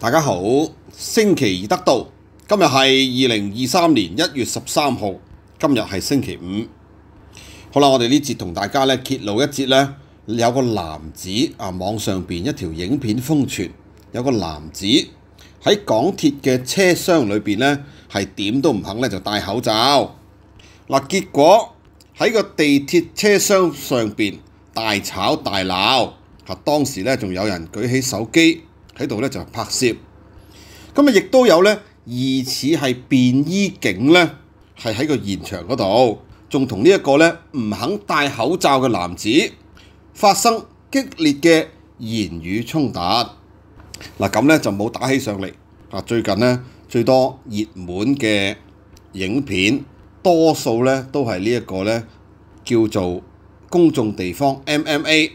大家好，星期二得到，今日系二零二三年一月十三號，今日係星期五。好啦，我哋呢節同大家咧揭露一節咧，有個男子啊，網上边一條影片瘋傳，有個男子喺港鐵嘅車廂裏边咧，係點都唔肯咧就戴口罩。嗱，結果喺個地鐵車廂上边大吵大鬧，吓當時咧仲有人舉起手機。喺度咧就拍攝，咁啊亦都有咧疑似係便衣警咧，係喺個現場嗰度，仲同呢一個咧唔肯戴口罩嘅男子發生激烈嘅言語衝突。嗱咁咧就冇打起上嚟。啊，最近咧最多熱門嘅影片，多數咧都係呢一個咧叫做公眾地方 MMA。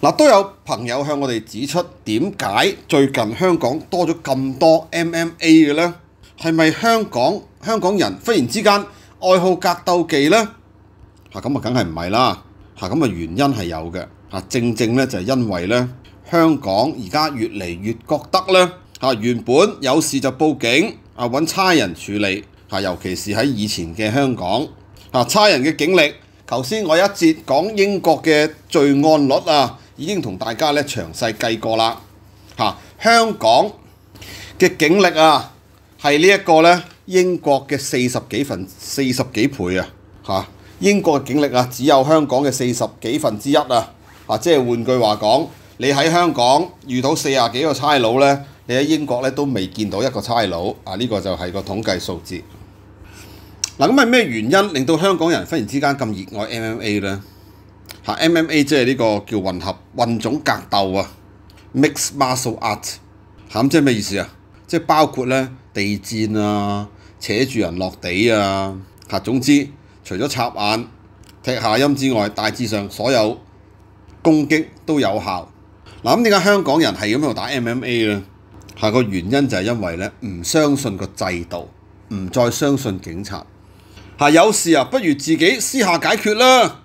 嗱，都有朋友向我哋指出點解最近香港多咗咁多 MMA 嘅咧？係咪香港香港人忽然之間愛好格鬥技咧？嚇咁啊，梗係唔係啦？嚇咁啊，原因係有嘅。嚇正正咧，就係因為咧，香港而家越嚟越覺得咧，嚇原本有事就報警，啊揾差人處理，嚇尤其是喺以前嘅香港，嚇差人嘅警力，頭先我一節講英國嘅罪案率啊。已經同大家咧詳細計過啦，嚇香港嘅警力啊，係呢一個咧英國嘅四十幾分四十幾倍啊，嚇英國嘅警力啊只有香港嘅四十幾分之一啊，啊即係換句話講，你喺香港遇到四廿幾個差佬咧，你喺英國咧都未見到一個差佬，啊呢個就係個統計數字。嗱咁係咩原因令到香港人忽然之間咁熱愛 MMA 咧？嚇 MMA 即係呢個叫混合混種格鬥啊，mix martial art，嚇即係咩意思啊？即係包括咧地戰啊，扯住人落地啊，嚇總之除咗插眼、踢下音之外，大致上所有攻擊都有效。嗱咁點解香港人係咁樣打 MMA 咧？嚇個原因就係因為咧唔相信個制度，唔再相信警察，嚇有事啊不如自己私下解決啦。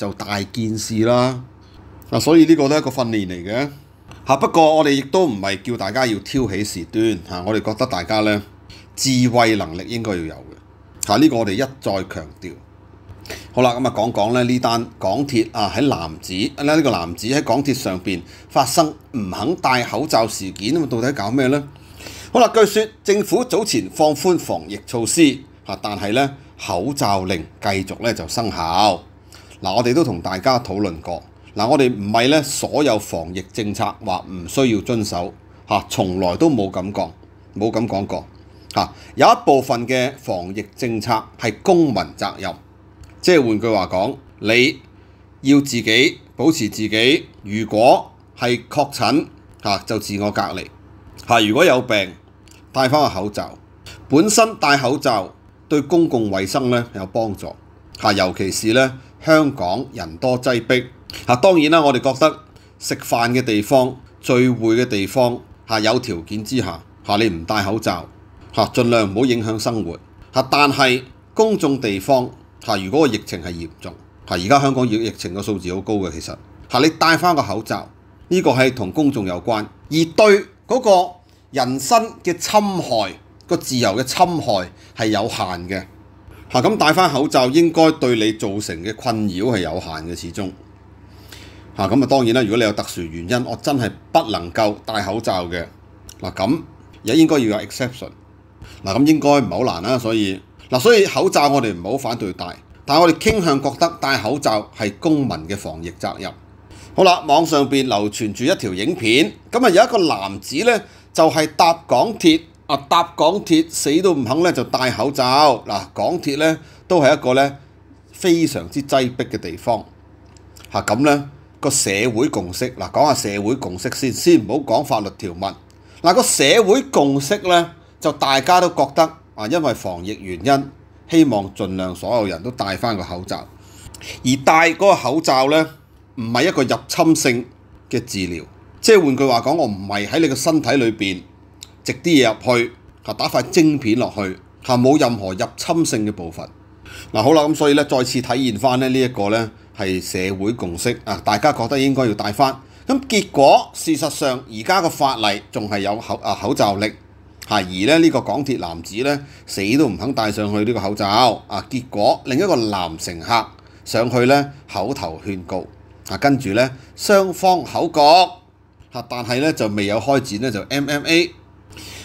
就大件事啦，啊，所以呢個一個訓練嚟嘅嚇。不過我哋亦都唔係叫大家要挑起事端嚇。我哋覺得大家咧智慧能力應該要有嘅嚇。呢個我哋一再強調。好啦，咁啊，講講咧呢單港鐵啊喺男子咧呢個男子喺港鐵上邊發生唔肯戴口罩事件咁到底搞咩咧？好啦，據說政府早前放寬防疫措施嚇，但係咧口罩令繼續咧就生效。嗱，我哋都同大家討論過。嗱，我哋唔係咧，所有防疫政策話唔需要遵守嚇，從來都冇咁講，冇咁講過嚇。有一部分嘅防疫政策係公民責任，即係換句話講，你要自己保持自己。如果係確診嚇，就自我隔離嚇。如果有病，戴翻個口罩，本身戴口罩對公共衛生咧有幫助嚇，尤其是咧。香港人多擠迫，啊當然啦，我哋覺得食飯嘅地方、聚會嘅地方，嚇有條件之下，嚇你唔戴口罩，嚇儘量唔好影響生活，嚇但係公眾地方，嚇如果個疫情係嚴重，嚇而家香港疫疫情個數字好高嘅，其實嚇你戴翻個口罩，呢個係同公眾有關，而對嗰個人身嘅侵害、個自由嘅侵害係有限嘅。嚇咁戴翻口罩應該對你造成嘅困擾係有限嘅，始終嚇咁啊！當然啦，如果你有特殊原因，我真係不能夠戴口罩嘅嗱，咁也應該要有 exception 嗱，咁應該唔係好難啦。所以嗱，所以口罩我哋唔好反對戴，但我哋傾向覺得戴口罩係公民嘅防疫責任。好啦，網上邊流傳住一條影片，咁啊有一個男子咧就係搭港鐵。啊！搭港鐵死都唔肯咧，就戴口罩。嗱，港鐵咧都係一個咧非常之擠逼嘅地方。嚇咁咧個社會共識，嗱講下社會共識先，先唔好講法律條文。嗱個社會共識咧，就大家都覺得啊，因為防疫原因，希望盡量所有人都戴翻個口罩。而戴嗰個口罩咧，唔係一個入侵性嘅治療，即係換句話講，我唔係喺你個身體裏邊。直啲嘢入去打塊晶片落去嚇，冇任何入侵性嘅部分。嗱。好啦，咁所以咧，再次體現翻咧呢一個咧係社會共識大家覺得應該要戴翻咁。結果事實上而家個法例仲係有口口罩力而咧呢個港鐵男子咧死都唔肯戴上去呢個口罩啊。結果另一個男乘客上去咧口頭勸告啊，跟住咧雙方口角但係咧就未有開展咧就 M M A。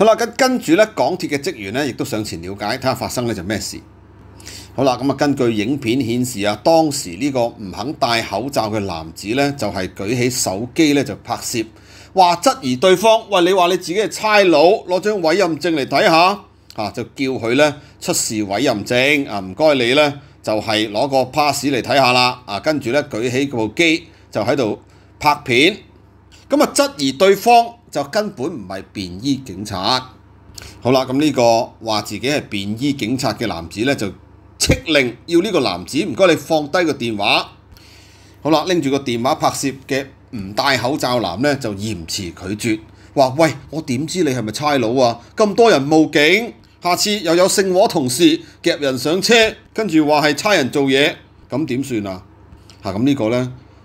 好啦，跟跟住咧，港铁嘅职员咧，亦都上前了解，睇下发生咧就咩事。好啦，咁啊，根据影片显示啊，当时呢个唔肯戴口罩嘅男子咧，就系举起手机咧就拍摄，话质疑对方：喂，你话你自己系差佬，攞张委任证嚟睇下啊，就叫佢咧出示委任证啊，唔该你咧，就系攞个 pass 嚟睇下啦。啊，跟住咧举起部机就喺度拍片，咁啊质疑对方。就根本唔係便衣警察。好啦，咁呢個話自己係便衣警察嘅男子呢，就斥令要呢個男子唔該你放低個電話。好啦，拎住個電話拍攝嘅唔戴口罩男呢，就嚴詞拒絕，話喂我點知你係咪差佬啊？咁多人冒警，下次又有性和同事夾人上車，跟住話係差人做嘢，咁點算啊？嚇咁呢個呢。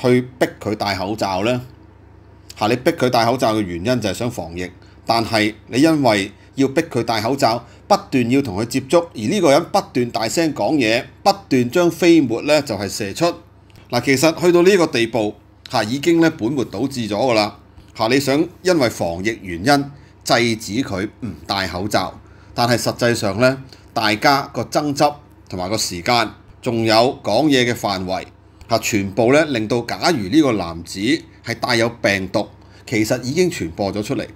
去逼佢戴口罩呢？嚇！你逼佢戴口罩嘅原因就係想防疫，但係你因為要逼佢戴口罩，不斷要同佢接觸，而呢個人不斷大聲講嘢，不斷將飛沫呢就係射出嗱。其實去到呢個地步嚇已經咧本末倒置咗㗎啦嚇！你想因為防疫原因制止佢唔戴口罩，但係實際上呢，大家個爭執同埋個時間，仲有講嘢嘅範圍。嚇，全部咧令到，假如呢個男子係帶有病毒，其實已經傳播咗出嚟。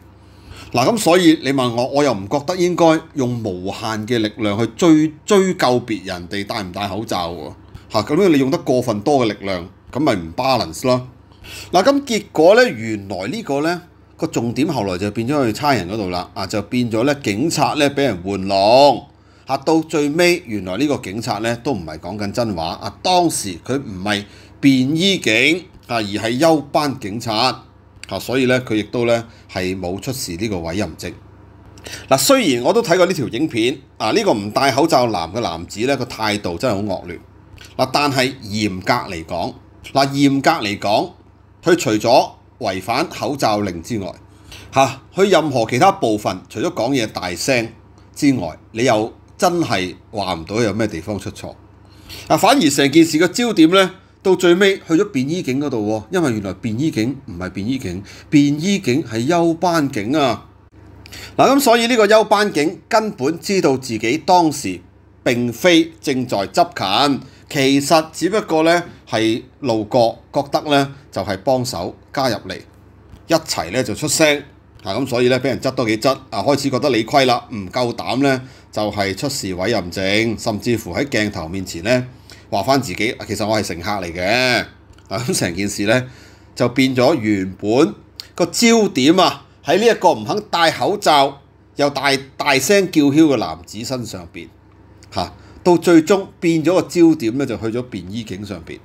嗱，咁所以你問我，我又唔覺得應該用無限嘅力量去追追究別人哋戴唔戴口罩喎。嚇，咁你用得過分多嘅力量，咁咪唔 balance 咯。嗱，咁結果咧，原來呢個咧個重點後來就變咗去差人嗰度啦。啊，就變咗咧警察咧俾人玩狼。啊！到最尾，原來呢個警察咧都唔係講緊真話。啊，當時佢唔係便衣警啊，而係休班警察啊，所以咧佢亦都咧係冇出示呢個委任職。嗱，雖然我都睇過呢條影片，啊，呢個唔戴口罩男嘅男子咧個態度真係好惡劣。嗱，但係嚴格嚟講，嗱，嚴格嚟講，佢除咗違反口罩令之外，嚇佢任何其他部分，除咗講嘢大聲之外，你又～真係話唔到有咩地方出錯啊！反而成件事嘅焦點呢，到最尾去咗便衣警嗰度喎，因為原來便衣警唔係便衣警，便衣警係休班警啊！嗱咁，所以呢個休班警根本知道自己當時並非正在執勤，其實只不過呢係路過，覺得呢就係幫手加入嚟，一齊呢就出聲啊！咁所以呢，俾人執多幾執啊，開始覺得理虧啦，唔夠膽呢就係出示委任證，甚至乎喺鏡頭面前咧話翻自己，其實我係乘客嚟嘅。啊，咁成件事咧就變咗原本個焦點啊喺呢一個唔肯戴口罩又大大聲叫囂嘅男子身上邊嚇，到最終變咗個焦點咧就去咗便衣警上邊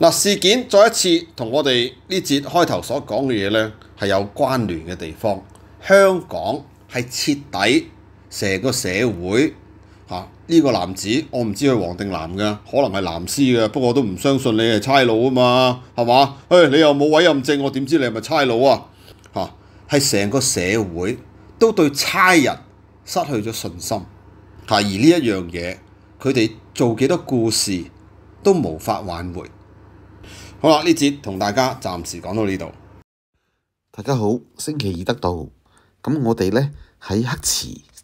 嗱。事件再一次同我哋呢節開頭所講嘅嘢咧係有關聯嘅地方，香港係徹底。成個社會嚇呢個男子，我唔知佢黃定藍㗎，可能係藍絲㗎，不過我都唔相信你係差佬啊嘛，係嘛？誒，你又冇委任證，我點知你係咪差佬啊？嚇，係成個社會都對差人失去咗信心嚇，而呢一樣嘢，佢哋做幾多故事都無法挽回。好啦，呢節同大家暫時講到呢度。大家好，星期二得到，咁，我哋呢喺黑池。